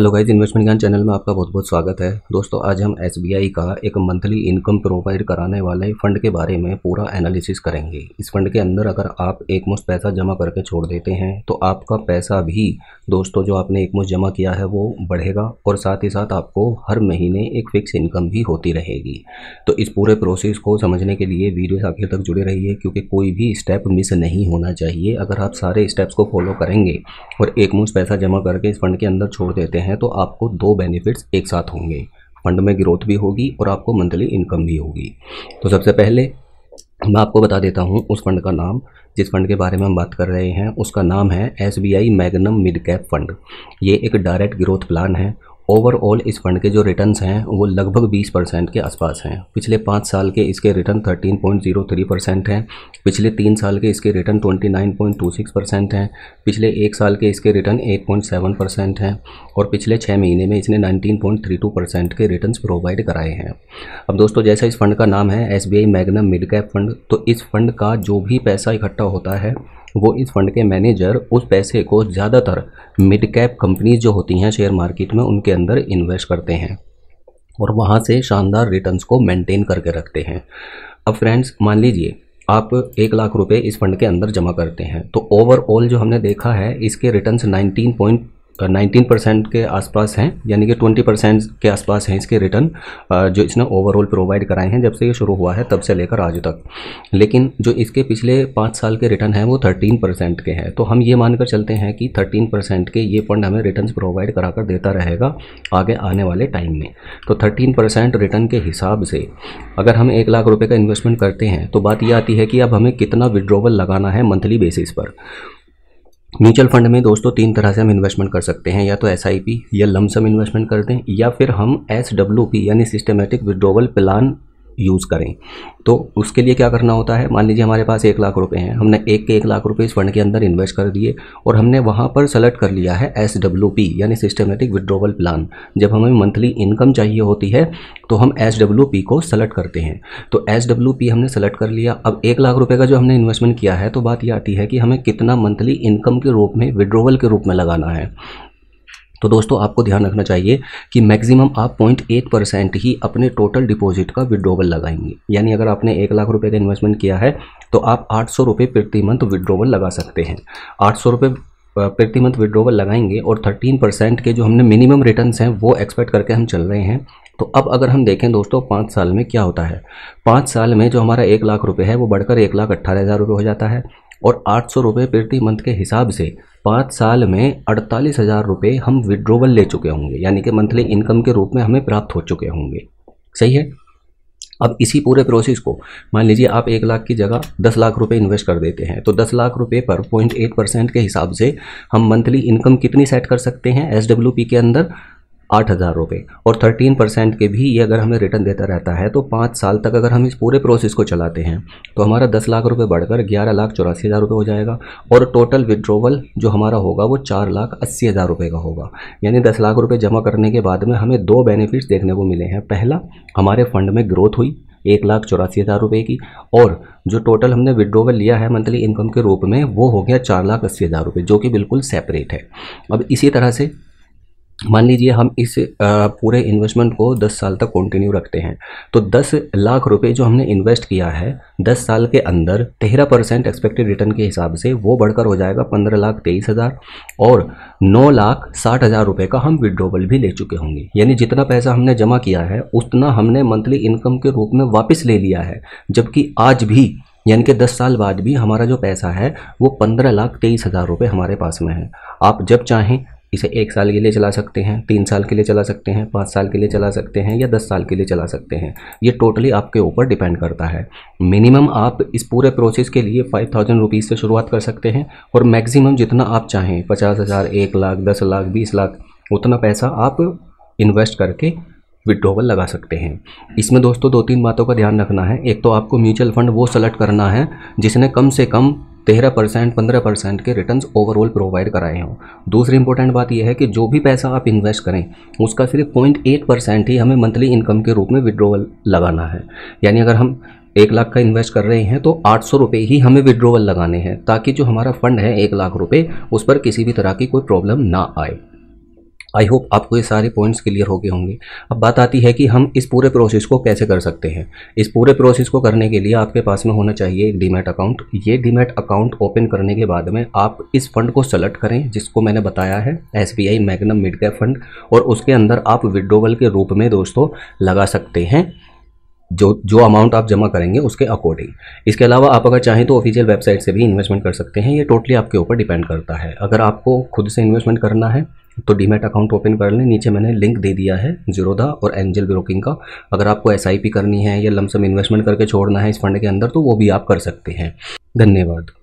hello guys investment Gyan channel में आपका बहुत बहुत स्वागत है दोस्तों आज हम एस का एक मंथली इनकम प्रोवाइड कराने वाले फंड के बारे में पूरा एनालिसिस करेंगे इस फंड के अंदर अगर आप एक मुश्त पैसा जमा करके छोड़ देते हैं तो आपका पैसा भी दोस्तों जो आपने एक मुश्त जमा किया है वो बढ़ेगा और साथ ही साथ आपको हर महीने एक फिक्स इनकम भी होती रहेगी तो इस पूरे प्रोसेस को समझने के लिए वीडियो आखिर तक जुड़े रहिए क्योंकि कोई भी स्टेप मिस नहीं होना चाहिए अगर आप सारे स्टेप्स को फॉलो करेंगे और एक पैसा जमा करके इस फंड के अंदर छोड़ देते हैं हैं तो आपको दो बेनिफिट्स एक साथ होंगे फंड में ग्रोथ भी होगी और आपको मंथली इनकम भी होगी तो सबसे पहले मैं आपको बता देता हूँ उस फंड का नाम जिस फंड के बारे में हम बात कर रहे हैं उसका नाम है S B I magnum mid cap fund ये एक डायरेक्ट ग्रोथ प्लान है ओवरऑल इस फंड के जो रिटर्न हैं वो लगभग 20 परसेंट के आसपास हैं पिछले पाँच साल के इसके रिटर्न 13.03 परसेंट हैं पिछले तीन साल के इसके रिटर्न 29.26 परसेंट हैं पिछले एक साल के इसके रिटर्न 8.7 परसेंट हैं और पिछले छः महीने में इसने 19.32 परसेंट के रिटर्न प्रोवाइड कराए हैं अब दोस्तों जैसा इस फंड का नाम है S B magnum mid cap fund तो इस फंड का जो भी पैसा इकट्ठा होता है वो इस फंड के मैनेजर उस पैसे को ज़्यादातर मिड कैप कंपनीज जो होती हैं शेयर मार्केट में उनके अंदर इन्वेस्ट करते हैं और वहाँ से शानदार रिटर्न्स को मेंटेन करके रखते हैं अब फ्रेंड्स मान लीजिए आप एक लाख रुपए इस फंड के अंदर जमा करते हैं तो ओवरऑल जो हमने देखा है इसके रिटर्न्स 19 परसेंट के आसपास हैं यानी कि 20 परसेंट के आसपास हैं इसके रिटर्न जो इसने ओवरऑल प्रोवाइड कराए हैं जब से ये शुरू हुआ है तब से लेकर आज तक लेकिन जो इसके पिछले पाँच साल के रिटर्न हैं वो थर्टीन परसेंट के हैं तो हम ये मानकर चलते हैं कि थर्टीन परसेंट के ये फंड हमें रिटर्न प्रोवाइड करा कर देता रहेगा आगे आने वाले टाइम में तो थर्टीन परसेंट रिटर्न के हिसाब से अगर हम एक लाख रुपये का इन्वेस्टमेंट करते हैं तो बात यह आती है कि अब हमें कितना विड्रोवल लगाना है मंथली बेसिस पर म्यूचुअल फंड में दोस्तों तीन तरह से हम इन्वेस्टमेंट कर सकते हैं या तो एस या लमसम इन्वेस्टमेंट करते हैं या फिर हम एस यानी सिस्टमेटिक विड्रोवल प्लान यूज़ करें तो उसके लिए क्या करना होता है मान लीजिए हमारे पास एक लाख रुपए हैं हमने एक के एक लाख रुपए इस फंड के अंदर इन्वेस्ट कर दिए और हमने वहाँ पर सेलेक्ट कर लिया है एस डब्ल्यू पी यानी सिस्टमेटिक विड्रोवल प्लान जब हमें मंथली इनकम चाहिए होती है तो हम एस डब्ल्यू पी को सेलेक्ट करते हैं तो एस डब्ल्यू पी हमने सेलेक्ट कर लिया अब एक लाख रुपये का जो हमने इन्वेस्टमेंट किया है तो बात यह आती है कि हमें कितना मंथली इनकम के रूप में विड्रोवल के रूप में लगाना है तो दोस्तों आपको ध्यान रखना चाहिए कि मैक्सिमम आप पॉइंट एक परसेंट ही अपने टोटल डिपॉजिट का विड्रोवल लगाएंगे यानी अगर आपने एक लाख रुपए का इन्वेस्टमेंट किया है तो आप आठ सौ रुपये प्रति मंथ विड्रोवल लगा सकते हैं आठ सौ रुपये प्रति मंथ विड्रोवल लगाएंगे और थर्टीन परसेंट के जो हमने मिनिमम रिटर्न हैं वो एक्सपेक्ट करके हम चल रहे हैं तो अब अगर हम देखें दोस्तों पाँच साल में क्या होता है पाँच साल में जो हमारा एक लाख रुपये है वो बढ़कर एक लाख अट्ठारह हज़ार रुपये हो जाता है और आठ सौ रुपये प्रति मंथ के हिसाब से पाँच साल में अड़तालीस हज़ार रुपये हम विड्रोवल ले चुके होंगे यानी कि मंथली इनकम के रूप में हमें प्राप्त हो चुके होंगे सही है अब इसी पूरे प्रोसेस को मान लीजिए आप एक लाख की जगह दस लाख रुपए इन्वेस्ट कर देते हैं तो दस लाख रुपए पर पॉइंट एट परसेंट के हिसाब से हम मंथली इनकम कितनी सेट कर सकते हैं एस के अंदर आठ हज़ार रुपये और थर्टीन परसेंट के भी ये अगर हमें रिटर्न देता रहता है तो पाँच साल तक अगर हम इस पूरे प्रोसेस को चलाते हैं तो हमारा दस लाख रुपये बढ़कर ग्यारह लाख चौरासी हज़ार रुपये हो जाएगा और टोटल विड्रोवल जो हमारा होगा वो चार लाख अस्सी हज़ार रुपये का होगा यानी दस लाख रुपये जमा करने के बाद में हमें दो बेनिफिट्स देखने को मिले हैं पहला हमारे फंड में ग्रोथ हुई एक लाख चौरासी हज़ार रुपये की और जो टोटल हमने विड्रोवल लिया है मंथली इनकम के रूप में वो हो गया चार लाख अस्सी हज़ार रुपये जो कि बिल्कुल सेपरेट है अब इसी तरह से मान लीजिए हम इस पूरे इन्वेस्टमेंट को 10 साल तक कंटिन्यू रखते हैं तो 10 लाख रुपए जो हमने इन्वेस्ट किया है 10 साल के अंदर 13 परसेंट एक्सपेक्टेड रिटर्न के हिसाब से वो बढ़कर हो जाएगा 15 लाख तेईस हज़ार और 9 लाख साठ हज़ार रुपये का हम विड्रोवल भी ले चुके होंगे यानी जितना पैसा हमने जमा किया है उतना हमने मंथली इनकम के रूप में वापस ले लिया है जबकि आज भी यानी कि 10 साल बाद भी हमारा जो पैसा है वो पंद्रह लाख तेईस हज़ार रुपये हमारे पास में है आप जब चाहें इसे एक साल के लिए चला सकते हैं तीन साल के लिए चला सकते हैं पाँच साल के लिए चला सकते हैं या दस साल के लिए चला सकते हैं ये टोटली आपके ऊपर डिपेंड करता है मिनिमम आप इस पूरे प्रोसेस के लिए फाइव थाउजेंड रुपीज़ से शुरुआत कर सकते हैं और मैक्सिमम जितना आप चाहें पचास हज़ार एक लाख दस लाख बीस लाख उतना पैसा आप इन्वेस्ट करके विड्रोवल लगा सकते हैं इसमें दोस्तों दो तीन बातों का ध्यान रखना है एक तो आपको म्यूचुअल फंड वो सेलेक्ट करना है जिसने कम से कम तेरह परसेंट पंद्रह परसेंट के रिटर्न ओवरऑल प्रोवाइड कराए हों दूसरी इंपॉर्टेंट बात यह है कि जो भी पैसा आप इन्वेस्ट करें उसका सिर्फ पॉइंट एट परसेंट ही हमें मंथली इनकम के रूप में विड्रोवल लगाना है यानी अगर हम एक लाख का इन्वेस्ट कर रहे हैं तो आठ सौ रुपये ही हमें विड्रोवल लगाने हैं ताकि जो हमारा फंड है एक लाख रुपये उस पर किसी भी तरह की कोई प्रॉब्लम ना आए आई होप आपको ये सारे पॉइंट्स क्लियर हो गए होंगे अब बात आती है कि हम इस पूरे प्रोसेस को कैसे कर सकते हैं इस पूरे प्रोसेस को करने के लिए आपके पास में होना चाहिए एक डीमेट अकाउंट ये डीमेट अकाउंट ओपन करने के बाद में आप इस फंड को सेलेक्ट करें जिसको मैंने बताया है S B I magnum mid cap fund और उसके अंदर आप विड्रोवल के रूप में दोस्तों लगा सकते हैं जो जो अमाउंट आप जमा करेंगे उसके अकॉर्डिंग इसके अलावा आप अगर चाहें तो ऑफिशियल वेबसाइट से भी इन्वेस्टमेंट कर सकते हैं ये टोटली आपके ऊपर डिपेंड करता है अगर आपको खुद से इन्वेस्टमेंट करना है तो डीमेट अकाउंट ओपन कर लें नीचे मैंने लिंक दे दिया है जीरोधा और एंजल ब्रोकिंग का अगर आपको एस करनी है या लमसम इन्वेस्टमेंट करके छोड़ना है इस फंड के अंदर तो वो भी आप कर सकते हैं धन्यवाद